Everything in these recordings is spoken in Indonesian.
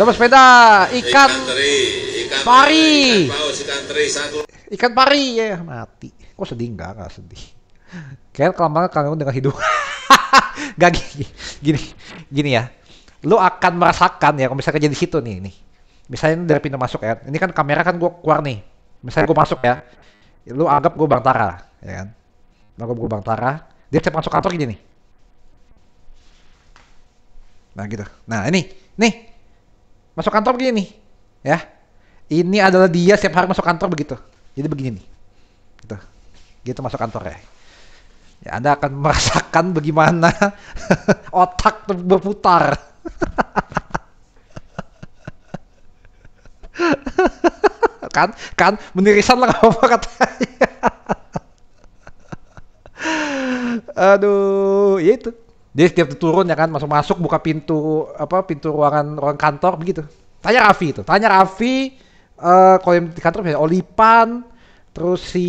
Dapat sepeda, ikan, ikan, ikan pari, ikan, pari ya mati. Kok sedih enggak? Enggak sedih. Kayaknya kelamaan kangen dengan hidup. gak gini, gini, gini ya. Lu akan merasakan ya kalau misalnya jadi situ nih, nih. Misalnya dari pintu masuk ya. Ini kan kamera kan gua keluar nih. Misalnya gua masuk ya. Lu anggap gua Bang Tara, ya kan? Anggap gua Bang Tara. Dia cepat masuk kantor gini nih. Nah gitu. Nah ini, nih masuk kantor begini Ya. Ini adalah dia setiap hari masuk kantor begitu. Jadi begini nih. Gitu. Gitu masuk kantor ya. Ya, Anda akan merasakan bagaimana otak berputar. kan kan menirisan lah apa katanya aduh ya itu dia setiap turun ya kan masuk-masuk buka pintu apa pintu ruangan ruang kantor begitu. Tanya Raffi itu. Tanya Raffi eh uh, kalau yang di kantor bisa Olipan terus si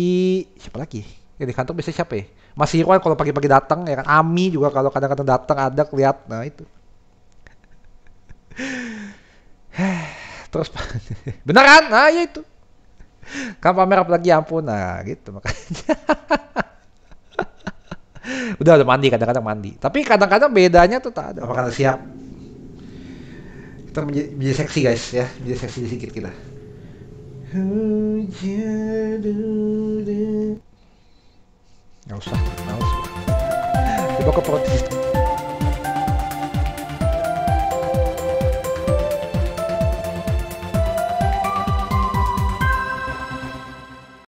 siapa lagi? Ya di kantor biasanya siapa ya? Mas Irwan kalau pagi-pagi datang ya kan Ami juga kalau kadang-kadang datang ada lihat nah itu. terus kan nah ya itu kan pamer apa lagi ya ampun nah gitu makanya udah udah mandi kadang-kadang mandi tapi kadang-kadang bedanya tuh tak ada apa kata siap kita menjadi, menjadi seksi guys ya menjadi seksi sedikit kita nggak usah nggak usah coba ke protes